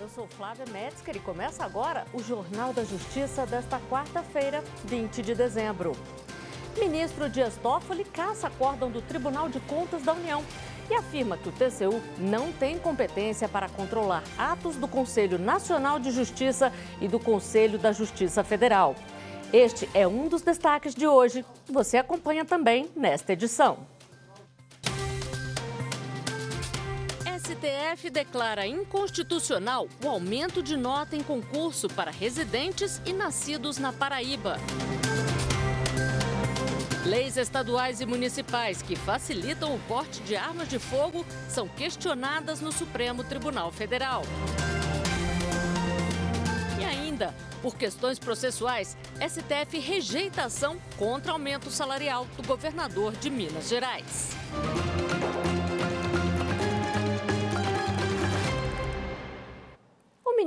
Eu sou Flávia Metzger e começa agora o Jornal da Justiça desta quarta-feira, 20 de dezembro. Ministro Dias Toffoli caça acórdão do Tribunal de Contas da União e afirma que o TCU não tem competência para controlar atos do Conselho Nacional de Justiça e do Conselho da Justiça Federal. Este é um dos destaques de hoje. Você acompanha também nesta edição. STF declara inconstitucional o aumento de nota em concurso para residentes e nascidos na Paraíba. Leis estaduais e municipais que facilitam o porte de armas de fogo são questionadas no Supremo Tribunal Federal. E ainda, por questões processuais, STF rejeita ação contra aumento salarial do governador de Minas Gerais.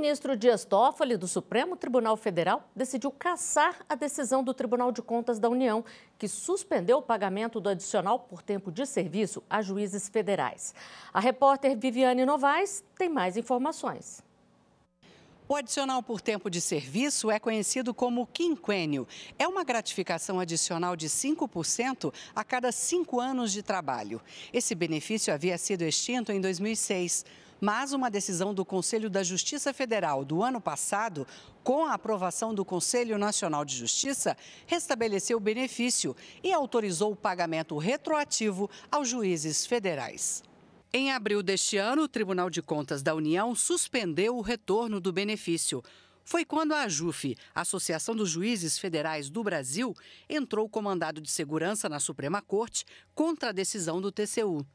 ministro Dias Toffoli, do Supremo Tribunal Federal, decidiu cassar a decisão do Tribunal de Contas da União, que suspendeu o pagamento do adicional por tempo de serviço a juízes federais. A repórter Viviane Novaes tem mais informações. O adicional por tempo de serviço é conhecido como quinquênio. É uma gratificação adicional de 5% a cada cinco anos de trabalho. Esse benefício havia sido extinto em 2006 mas uma decisão do Conselho da Justiça Federal do ano passado, com a aprovação do Conselho Nacional de Justiça, restabeleceu o benefício e autorizou o pagamento retroativo aos juízes federais. Em abril deste ano, o Tribunal de Contas da União suspendeu o retorno do benefício. Foi quando a AJUF, Associação dos Juízes Federais do Brasil, entrou com mandado de segurança na Suprema Corte contra a decisão do TCU.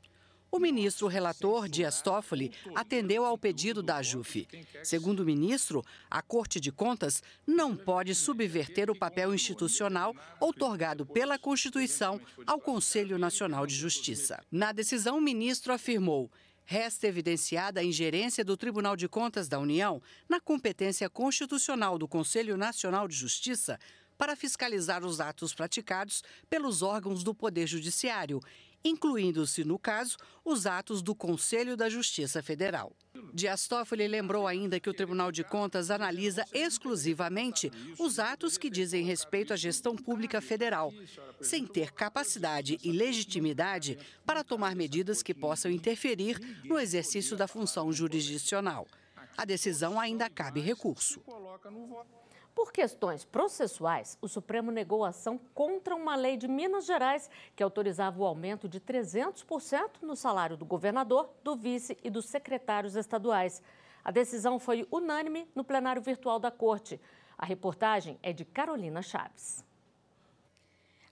O ministro relator Dias Toffoli atendeu ao pedido da AJUF. Segundo o ministro, a Corte de Contas não pode subverter o papel institucional outorgado pela Constituição ao Conselho Nacional de Justiça. Na decisão, o ministro afirmou resta evidenciada a ingerência do Tribunal de Contas da União na competência constitucional do Conselho Nacional de Justiça para fiscalizar os atos praticados pelos órgãos do Poder Judiciário incluindo-se, no caso, os atos do Conselho da Justiça Federal. Dias Toffoli lembrou ainda que o Tribunal de Contas analisa exclusivamente os atos que dizem respeito à gestão pública federal, sem ter capacidade e legitimidade para tomar medidas que possam interferir no exercício da função jurisdicional. A decisão ainda cabe recurso. Por questões processuais, o Supremo negou ação contra uma lei de Minas Gerais que autorizava o aumento de 300% no salário do governador, do vice e dos secretários estaduais. A decisão foi unânime no plenário virtual da Corte. A reportagem é de Carolina Chaves.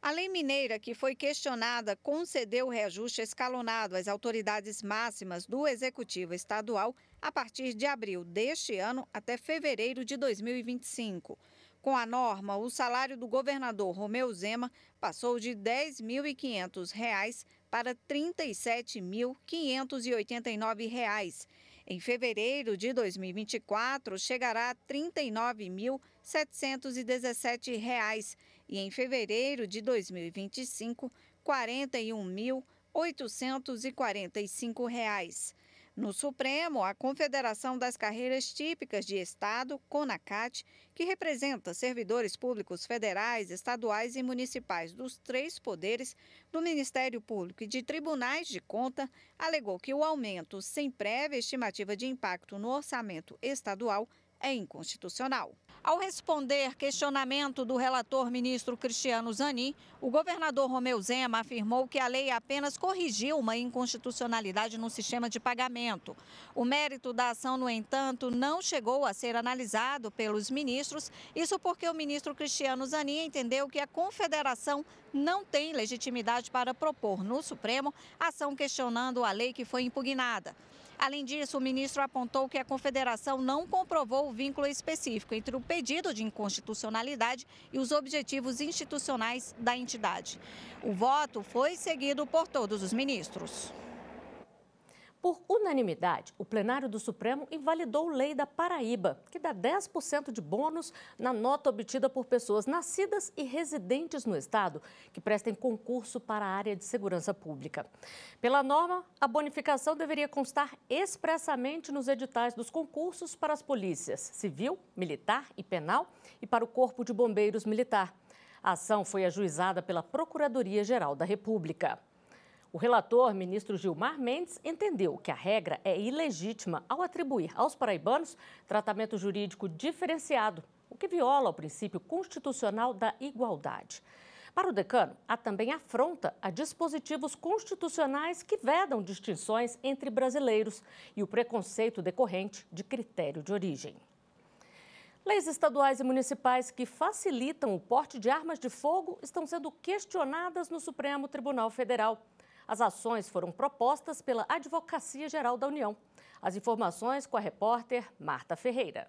A lei mineira, que foi questionada, concedeu reajuste escalonado às autoridades máximas do Executivo Estadual a partir de abril deste ano até fevereiro de 2025. Com a norma, o salário do governador Romeu Zema passou de R$ 10.500 para R$ 37.589. Em fevereiro de 2024, chegará a R$ 39.717 e em fevereiro de 2025, R$ 41.845. No Supremo, a Confederação das Carreiras Típicas de Estado, CONACAT, que representa servidores públicos federais, estaduais e municipais dos três poderes, do Ministério Público e de tribunais de conta, alegou que o aumento sem prévia estimativa de impacto no orçamento estadual é inconstitucional. Ao responder questionamento do relator ministro Cristiano Zanin, o governador Romeu Zema afirmou que a lei apenas corrigiu uma inconstitucionalidade no sistema de pagamento. O mérito da ação, no entanto, não chegou a ser analisado pelos ministros, isso porque o ministro Cristiano Zanin entendeu que a confederação não tem legitimidade para propor no Supremo ação questionando a lei que foi impugnada. Além disso, o ministro apontou que a confederação não comprovou o vínculo específico entre o pedido de inconstitucionalidade e os objetivos institucionais da entidade. O voto foi seguido por todos os ministros. Por unanimidade, o plenário do Supremo invalidou lei da Paraíba, que dá 10% de bônus na nota obtida por pessoas nascidas e residentes no Estado que prestem concurso para a área de segurança pública. Pela norma, a bonificação deveria constar expressamente nos editais dos concursos para as polícias civil, militar e penal e para o Corpo de Bombeiros Militar. A ação foi ajuizada pela Procuradoria-Geral da República. O relator, ministro Gilmar Mendes, entendeu que a regra é ilegítima ao atribuir aos paraibanos tratamento jurídico diferenciado, o que viola o princípio constitucional da igualdade. Para o decano, há também afronta a dispositivos constitucionais que vedam distinções entre brasileiros e o preconceito decorrente de critério de origem. Leis estaduais e municipais que facilitam o porte de armas de fogo estão sendo questionadas no Supremo Tribunal Federal. As ações foram propostas pela Advocacia Geral da União. As informações com a repórter Marta Ferreira.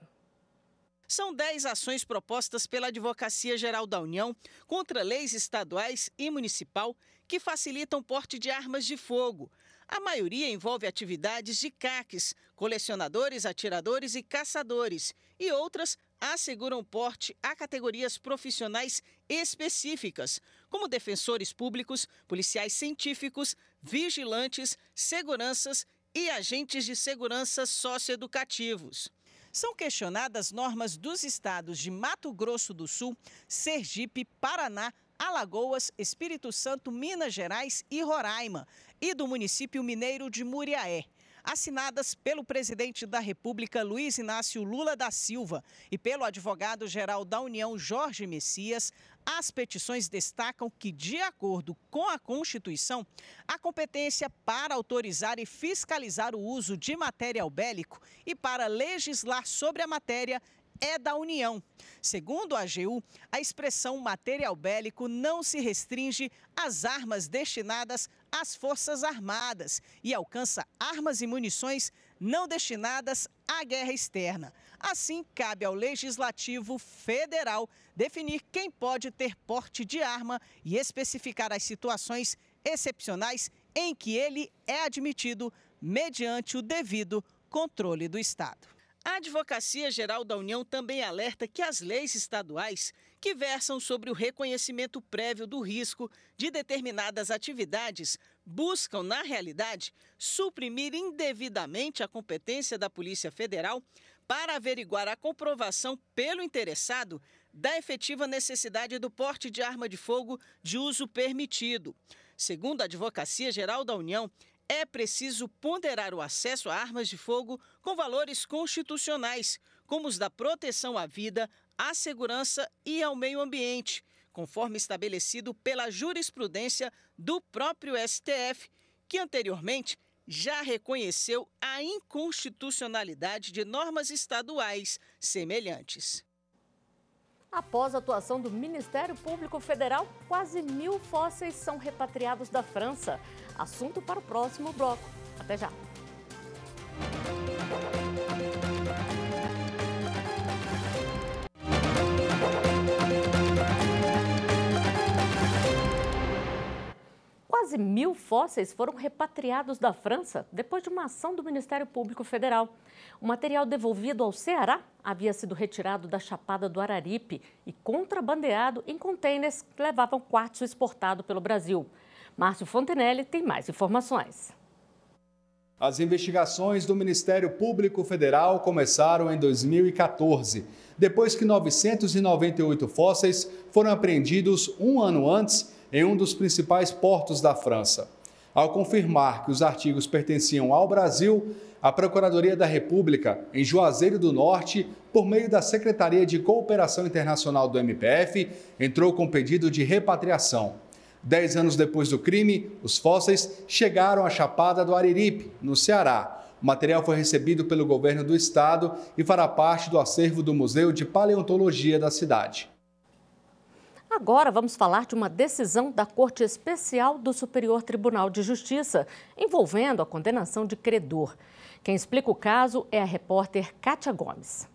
São 10 ações propostas pela Advocacia Geral da União contra leis estaduais e municipal que facilitam porte de armas de fogo. A maioria envolve atividades de caques, colecionadores, atiradores e caçadores, e outras asseguram porte a categorias profissionais específicas, como defensores públicos, policiais científicos, vigilantes, seguranças e agentes de segurança socioeducativos. São questionadas normas dos estados de Mato Grosso do Sul, Sergipe, Paraná, Alagoas, Espírito Santo, Minas Gerais e Roraima, e do município mineiro de Muriaé. Assinadas pelo presidente da República, Luiz Inácio Lula da Silva, e pelo advogado-geral da União, Jorge Messias, as petições destacam que, de acordo com a Constituição, a competência para autorizar e fiscalizar o uso de material bélico e para legislar sobre a matéria é da União. Segundo a AGU, a expressão material bélico não se restringe às armas destinadas às Forças Armadas e alcança armas e munições não destinadas à guerra externa. Assim, cabe ao Legislativo Federal definir quem pode ter porte de arma e especificar as situações excepcionais em que ele é admitido, mediante o devido controle do Estado. A Advocacia Geral da União também alerta que as leis estaduais que versam sobre o reconhecimento prévio do risco de determinadas atividades buscam, na realidade, suprimir indevidamente a competência da Polícia Federal para averiguar a comprovação pelo interessado da efetiva necessidade do porte de arma de fogo de uso permitido. Segundo a Advocacia Geral da União, é preciso ponderar o acesso a armas de fogo com valores constitucionais, como os da proteção à vida, à segurança e ao meio ambiente conforme estabelecido pela jurisprudência do próprio STF, que anteriormente já reconheceu a inconstitucionalidade de normas estaduais semelhantes. Após a atuação do Ministério Público Federal, quase mil fósseis são repatriados da França. Assunto para o próximo bloco. Até já! Quase mil fósseis foram repatriados da França depois de uma ação do Ministério Público Federal. O material devolvido ao Ceará havia sido retirado da Chapada do Araripe e contrabandeado em contêineres que levavam quartzo exportado pelo Brasil. Márcio Fontenelle tem mais informações. As investigações do Ministério Público Federal começaram em 2014, depois que 998 fósseis foram apreendidos um ano antes em um dos principais portos da França. Ao confirmar que os artigos pertenciam ao Brasil, a Procuradoria da República, em Juazeiro do Norte, por meio da Secretaria de Cooperação Internacional do MPF, entrou com pedido de repatriação. Dez anos depois do crime, os fósseis chegaram à Chapada do Araripe, no Ceará. O material foi recebido pelo governo do estado e fará parte do acervo do Museu de Paleontologia da cidade. Agora vamos falar de uma decisão da Corte Especial do Superior Tribunal de Justiça, envolvendo a condenação de credor. Quem explica o caso é a repórter Kátia Gomes.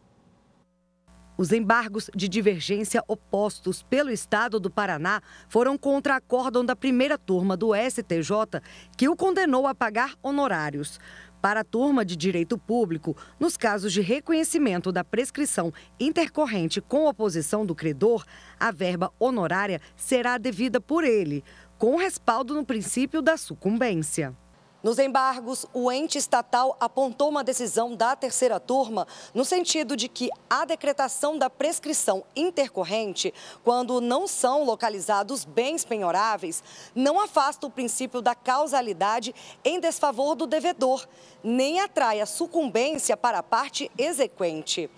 Os embargos de divergência opostos pelo Estado do Paraná foram contra acórdão da primeira turma do STJ, que o condenou a pagar honorários. Para a turma de direito público, nos casos de reconhecimento da prescrição intercorrente com oposição do credor, a verba honorária será devida por ele, com respaldo no princípio da sucumbência. Nos embargos, o ente estatal apontou uma decisão da terceira turma no sentido de que a decretação da prescrição intercorrente, quando não são localizados bens penhoráveis, não afasta o princípio da causalidade em desfavor do devedor, nem atrai a sucumbência para a parte exequente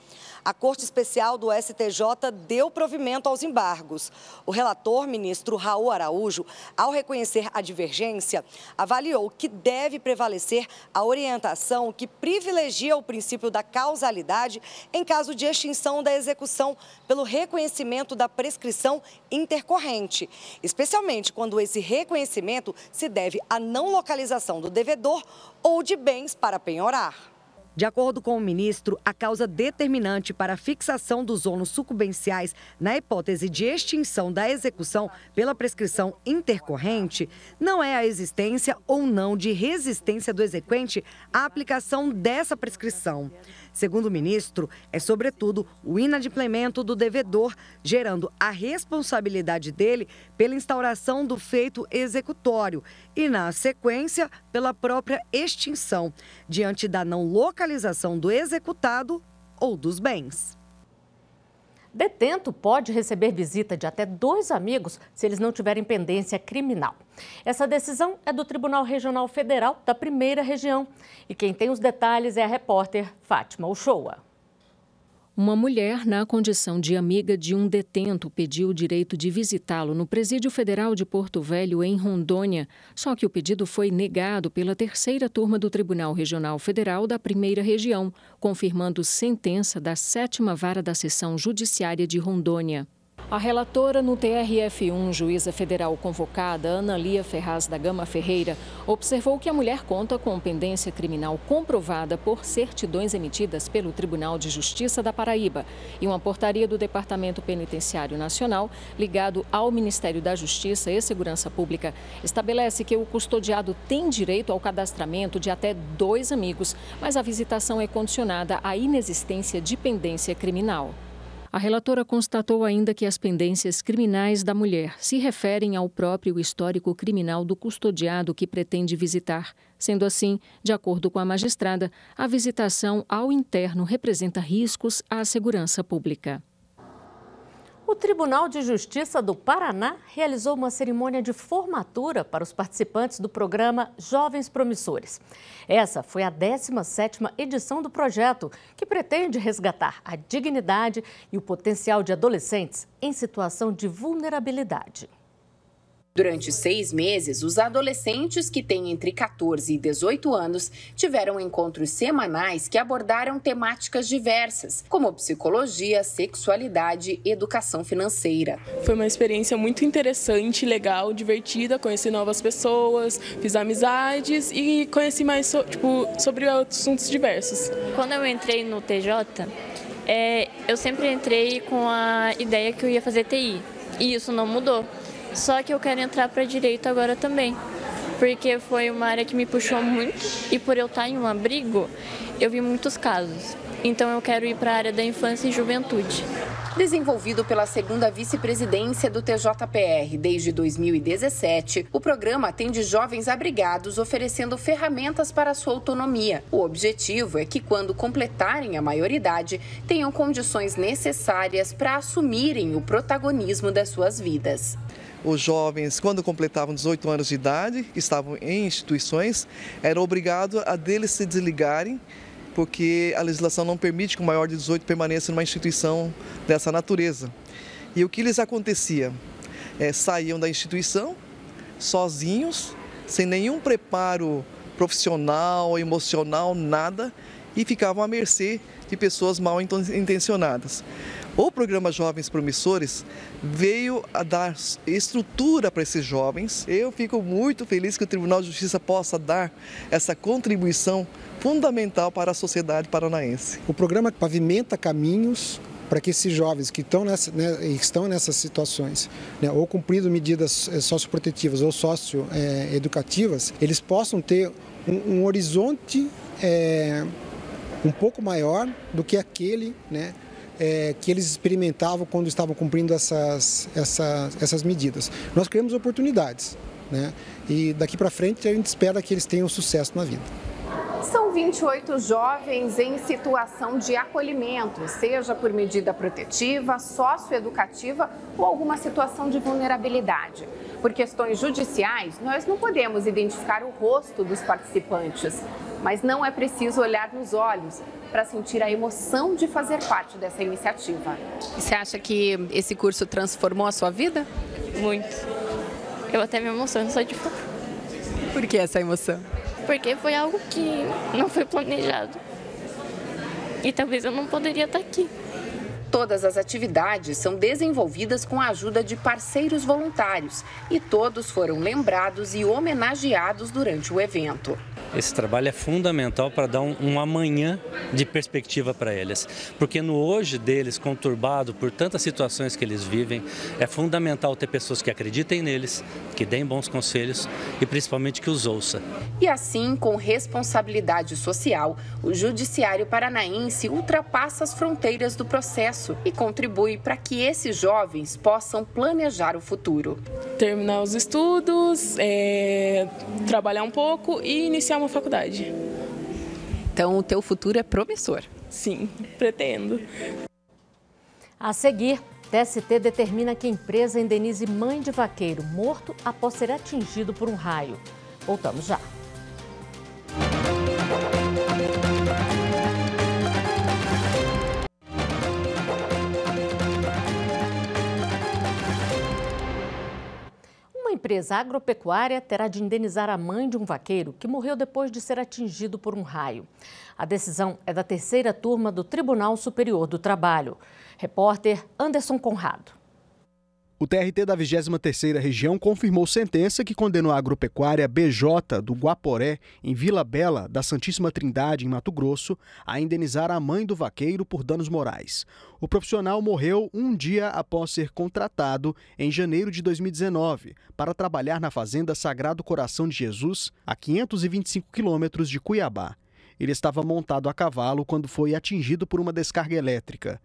a Corte Especial do STJ deu provimento aos embargos. O relator, ministro Raul Araújo, ao reconhecer a divergência, avaliou que deve prevalecer a orientação que privilegia o princípio da causalidade em caso de extinção da execução pelo reconhecimento da prescrição intercorrente, especialmente quando esse reconhecimento se deve à não localização do devedor ou de bens para penhorar. De acordo com o ministro, a causa determinante para a fixação dos ônus sucumbenciais na hipótese de extinção da execução pela prescrição intercorrente não é a existência ou não de resistência do exequente à aplicação dessa prescrição. Segundo o ministro, é sobretudo o inadimplemento do devedor, gerando a responsabilidade dele pela instauração do feito executório e, na sequência, pela própria extinção. Diante da não localização, localização do executado ou dos bens. Detento pode receber visita de até dois amigos se eles não tiverem pendência criminal. Essa decisão é do Tribunal Regional Federal da Primeira Região. E quem tem os detalhes é a repórter Fátima Uchoa. Uma mulher, na condição de amiga de um detento, pediu o direito de visitá-lo no Presídio Federal de Porto Velho, em Rondônia. Só que o pedido foi negado pela terceira turma do Tribunal Regional Federal da Primeira Região, confirmando sentença da sétima vara da Seção Judiciária de Rondônia. A relatora no TRF1, juíza federal convocada, Ana Lia Ferraz da Gama Ferreira, observou que a mulher conta com pendência criminal comprovada por certidões emitidas pelo Tribunal de Justiça da Paraíba e uma portaria do Departamento Penitenciário Nacional, ligado ao Ministério da Justiça e Segurança Pública, estabelece que o custodiado tem direito ao cadastramento de até dois amigos, mas a visitação é condicionada à inexistência de pendência criminal. A relatora constatou ainda que as pendências criminais da mulher se referem ao próprio histórico criminal do custodiado que pretende visitar. Sendo assim, de acordo com a magistrada, a visitação ao interno representa riscos à segurança pública. O Tribunal de Justiça do Paraná realizou uma cerimônia de formatura para os participantes do programa Jovens Promissores. Essa foi a 17ª edição do projeto, que pretende resgatar a dignidade e o potencial de adolescentes em situação de vulnerabilidade. Durante seis meses, os adolescentes que têm entre 14 e 18 anos tiveram encontros semanais que abordaram temáticas diversas, como psicologia, sexualidade e educação financeira. Foi uma experiência muito interessante, legal, divertida, conheci novas pessoas, fiz amizades e conheci mais tipo, sobre assuntos diversos. Quando eu entrei no TJ, é, eu sempre entrei com a ideia que eu ia fazer TI, e isso não mudou. Só que eu quero entrar para direito agora também, porque foi uma área que me puxou muito e por eu estar em um abrigo, eu vi muitos casos. Então eu quero ir para a área da infância e juventude. Desenvolvido pela segunda vice-presidência do TJPR desde 2017, o programa atende jovens abrigados oferecendo ferramentas para sua autonomia. O objetivo é que, quando completarem a maioridade, tenham condições necessárias para assumirem o protagonismo das suas vidas os jovens, quando completavam 18 anos de idade, que estavam em instituições, eram obrigados a deles se desligarem, porque a legislação não permite que o maior de 18 permaneça numa instituição dessa natureza. E o que lhes acontecia? É, saíam da instituição sozinhos, sem nenhum preparo profissional, emocional, nada, e ficavam à mercê de pessoas mal intencionadas. O programa Jovens Promissores veio a dar estrutura para esses jovens. Eu fico muito feliz que o Tribunal de Justiça possa dar essa contribuição fundamental para a sociedade paranaense. O programa pavimenta caminhos para que esses jovens que estão, nessa, né, estão nessas situações, né, ou cumprindo medidas eh, socioprotetivas ou socioeducativas, eles possam ter um, um horizonte é, um pouco maior do que aquele né, é, que eles experimentavam quando estavam cumprindo essas, essas, essas medidas. Nós criamos oportunidades, né? E daqui para frente a gente espera que eles tenham sucesso na vida. São 28 jovens em situação de acolhimento, seja por medida protetiva, socioeducativa ou alguma situação de vulnerabilidade. Por questões judiciais, nós não podemos identificar o rosto dos participantes, mas não é preciso olhar nos olhos para sentir a emoção de fazer parte dessa iniciativa. Você acha que esse curso transformou a sua vida? Muito. Eu até me emociono só de falar. Por que essa emoção? porque foi algo que não foi planejado. E talvez eu não poderia estar aqui. Todas as atividades são desenvolvidas com a ajuda de parceiros voluntários e todos foram lembrados e homenageados durante o evento. Esse trabalho é fundamental para dar um, amanhã de perspectiva para eles, porque no hoje deles, conturbado por tantas situações que eles vivem, é fundamental ter pessoas que acreditem neles, que deem bons conselhos e principalmente que os ouça. E assim, com responsabilidade social, o Judiciário Paranaense ultrapassa as fronteiras do processo e contribui para que esses jovens possam planejar o futuro. Terminar os estudos, é, trabalhar um pouco e iniciar uma faculdade. Então, o teu futuro é promissor. Sim, pretendo. A seguir, TST determina que a empresa indenize mãe de vaqueiro morto após ser atingido por um raio. Voltamos já. empresa agropecuária terá de indenizar a mãe de um vaqueiro que morreu depois de ser atingido por um raio. A decisão é da terceira turma do Tribunal Superior do Trabalho. Repórter Anderson Conrado. O TRT da 23ª Região confirmou sentença que condenou a agropecuária BJ do Guaporé, em Vila Bela, da Santíssima Trindade, em Mato Grosso, a indenizar a mãe do vaqueiro por danos morais. O profissional morreu um dia após ser contratado em janeiro de 2019 para trabalhar na fazenda Sagrado Coração de Jesus, a 525 quilômetros de Cuiabá. Ele estava montado a cavalo quando foi atingido por uma descarga elétrica.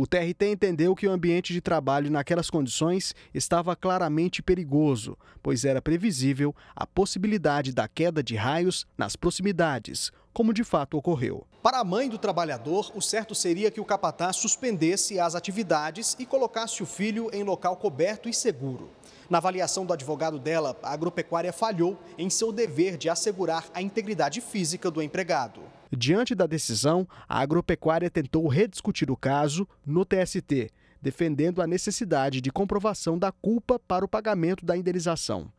O TRT entendeu que o ambiente de trabalho naquelas condições estava claramente perigoso, pois era previsível a possibilidade da queda de raios nas proximidades, como de fato ocorreu. Para a mãe do trabalhador, o certo seria que o capataz suspendesse as atividades e colocasse o filho em local coberto e seguro. Na avaliação do advogado dela, a agropecuária falhou em seu dever de assegurar a integridade física do empregado. Diante da decisão, a agropecuária tentou rediscutir o caso no TST, defendendo a necessidade de comprovação da culpa para o pagamento da indenização.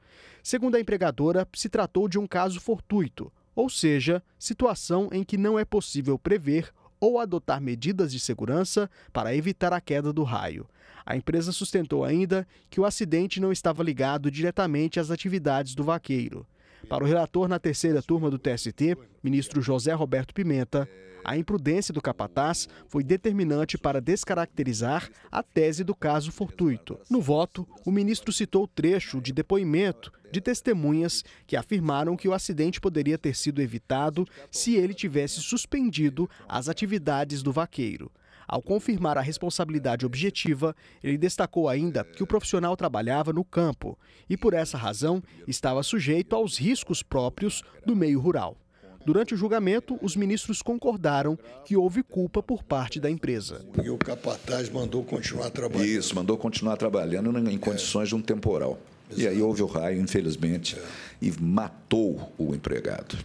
Segundo a empregadora, se tratou de um caso fortuito, ou seja, situação em que não é possível prever ou adotar medidas de segurança para evitar a queda do raio. A empresa sustentou ainda que o acidente não estava ligado diretamente às atividades do vaqueiro. Para o relator na terceira turma do TST, ministro José Roberto Pimenta, a imprudência do capataz foi determinante para descaracterizar a tese do caso fortuito. No voto, o ministro citou trecho de depoimento de testemunhas que afirmaram que o acidente poderia ter sido evitado se ele tivesse suspendido as atividades do vaqueiro. Ao confirmar a responsabilidade objetiva, ele destacou ainda que o profissional trabalhava no campo e, por essa razão, estava sujeito aos riscos próprios do meio rural. Durante o julgamento, os ministros concordaram que houve culpa por parte da empresa. E o capataz mandou continuar trabalhando. Isso, mandou continuar trabalhando em é. condições de um temporal. E aí houve o raio, infelizmente, é. e matou o empregado.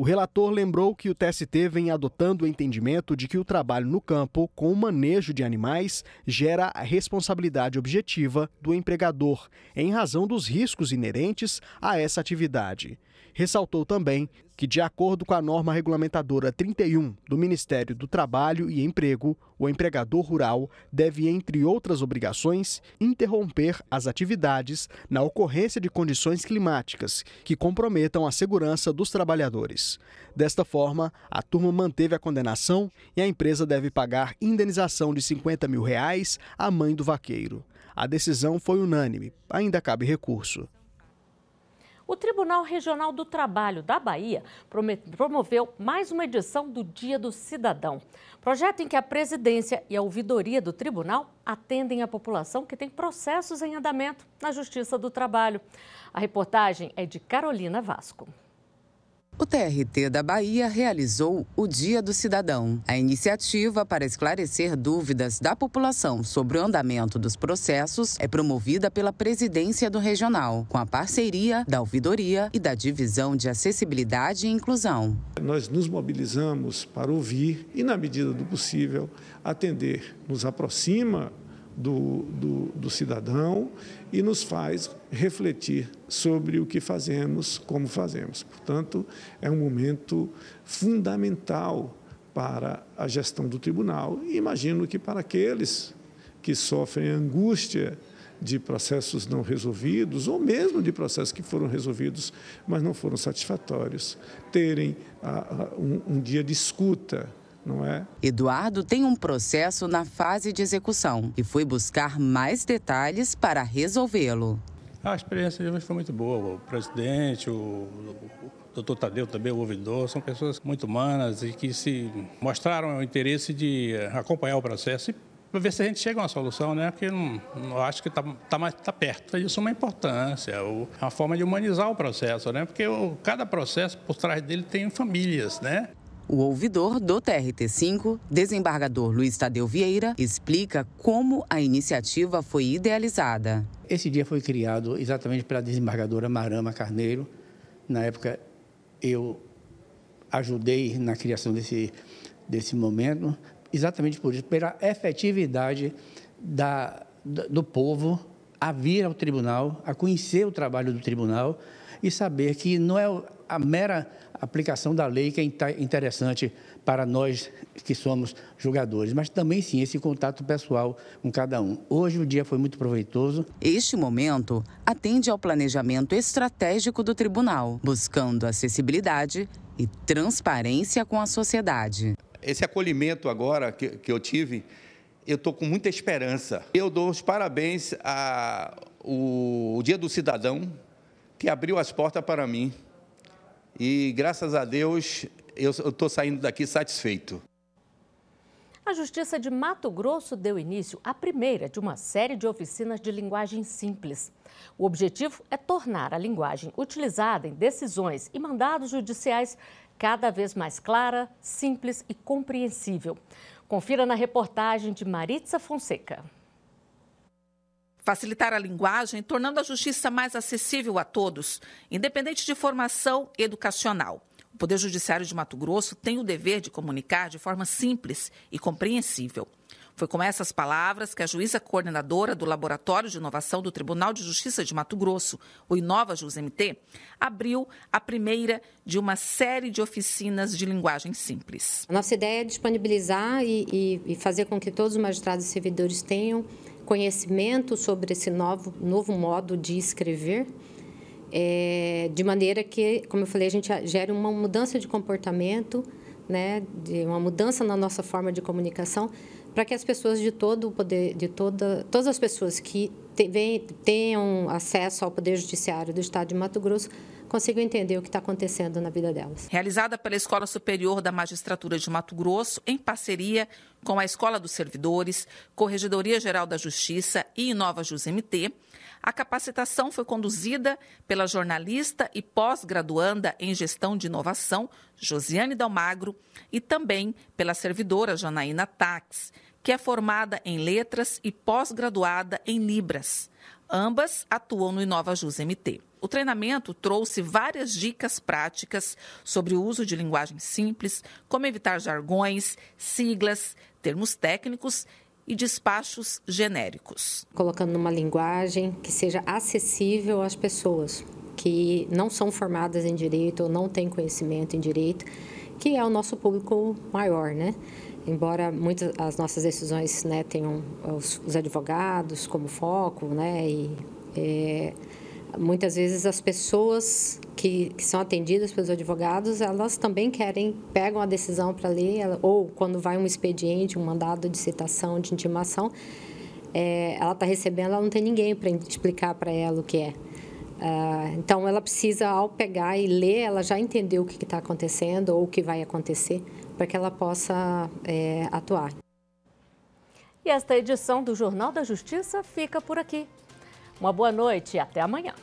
O relator lembrou que o TST vem adotando o entendimento de que o trabalho no campo com o manejo de animais gera a responsabilidade objetiva do empregador, em razão dos riscos inerentes a essa atividade. Ressaltou também que, de acordo com a norma regulamentadora 31 do Ministério do Trabalho e Emprego, o empregador rural deve, entre outras obrigações, interromper as atividades na ocorrência de condições climáticas que comprometam a segurança dos trabalhadores. Desta forma, a turma manteve a condenação e a empresa deve pagar indenização de 50 mil reais à mãe do vaqueiro. A decisão foi unânime, ainda cabe recurso. O Tribunal Regional do Trabalho da Bahia promoveu mais uma edição do Dia do Cidadão, projeto em que a presidência e a ouvidoria do tribunal atendem a população que tem processos em andamento na Justiça do Trabalho. A reportagem é de Carolina Vasco o TRT da Bahia realizou o Dia do Cidadão. A iniciativa para esclarecer dúvidas da população sobre o andamento dos processos é promovida pela presidência do regional, com a parceria da ouvidoria e da divisão de acessibilidade e inclusão. Nós nos mobilizamos para ouvir e, na medida do possível, atender. Nos aproxima do, do, do cidadão e nos faz refletir sobre o que fazemos, como fazemos. Portanto, é um momento fundamental para a gestão do tribunal e imagino que para aqueles que sofrem angústia de processos não resolvidos ou mesmo de processos que foram resolvidos, mas não foram satisfatórios, terem ah, ah, um, um dia de escuta não é? Eduardo tem um processo na fase de execução e foi buscar mais detalhes para resolvê-lo. A experiência de hoje foi muito boa. O presidente, o doutor Tadeu também, o ouvidor, são pessoas muito humanas e que se mostraram o interesse de eh, acompanhar o processo e para ver se a gente chega a uma solução, né? Porque não, não acho que está tá mais tá perto. Isso é uma importância, o, é a forma de humanizar o processo, né? Porque o, cada processo por trás dele tem famílias, né? O ouvidor do TRT5, desembargador Luiz Tadeu Vieira, explica como a iniciativa foi idealizada. Esse dia foi criado exatamente pela desembargadora Marama Carneiro. Na época, eu ajudei na criação desse, desse momento, exatamente por isso, pela efetividade da, do povo a vir ao tribunal, a conhecer o trabalho do tribunal e saber que não é a mera aplicação da lei que é interessante para nós que somos jogadores, mas também sim esse contato pessoal com cada um. Hoje o dia foi muito proveitoso. Este momento atende ao planejamento estratégico do tribunal, buscando acessibilidade e transparência com a sociedade. Esse acolhimento agora que, que eu tive, eu estou com muita esperança. Eu dou os parabéns ao Dia do Cidadão, que abriu as portas para mim. E graças a Deus eu estou saindo daqui satisfeito. A Justiça de Mato Grosso deu início à primeira de uma série de oficinas de linguagem simples. O objetivo é tornar a linguagem utilizada em decisões e mandados judiciais cada vez mais clara, simples e compreensível. Confira na reportagem de Maritza Fonseca facilitar a linguagem, tornando a justiça mais acessível a todos, independente de formação educacional. O Poder Judiciário de Mato Grosso tem o dever de comunicar de forma simples e compreensível. Foi com essas palavras que a juíza coordenadora do Laboratório de Inovação do Tribunal de Justiça de Mato Grosso, o Inova JusMT, abriu a primeira de uma série de oficinas de linguagem simples. A nossa ideia é disponibilizar e, e, e fazer com que todos os magistrados e servidores tenham conhecimento sobre esse novo, novo modo de escrever, é, de maneira que, como eu falei, a gente gera uma mudança de comportamento, né, de uma mudança na nossa forma de comunicação, para que as pessoas de todo o poder, de toda, todas as pessoas que te, vem, tenham acesso ao Poder Judiciário do Estado de Mato Grosso consigam entender o que está acontecendo na vida delas. Realizada pela Escola Superior da Magistratura de Mato Grosso, em parceria com a Escola dos Servidores, Corregedoria Geral da Justiça e Inova Jus MT, a capacitação foi conduzida pela jornalista e pós-graduanda em gestão de inovação, Josiane Dalmagro, e também pela servidora Janaína Tax, que é formada em letras e pós-graduada em Libras. Ambas atuam no Inova Jus MT. O treinamento trouxe várias dicas práticas sobre o uso de linguagem simples, como evitar jargões, siglas, termos técnicos e despachos genéricos. Colocando numa linguagem que seja acessível às pessoas que não são formadas em direito ou não têm conhecimento em direito, que é o nosso público maior, né? Embora muitas as nossas decisões né, tenham os, os advogados como foco, né? E, é, muitas vezes as pessoas que, que, são atendidas pelos advogados, elas também querem, pegam a decisão para ler, ou quando vai um expediente, um mandado de citação, de intimação, é, ela está recebendo, ela não tem ninguém para explicar para ela o que é. Uh, então, ela precisa, ao pegar e ler, ela já entendeu o que está acontecendo ou o que vai acontecer para que ela possa é, atuar. E esta edição do Jornal da Justiça fica por aqui. Uma boa noite e até amanhã.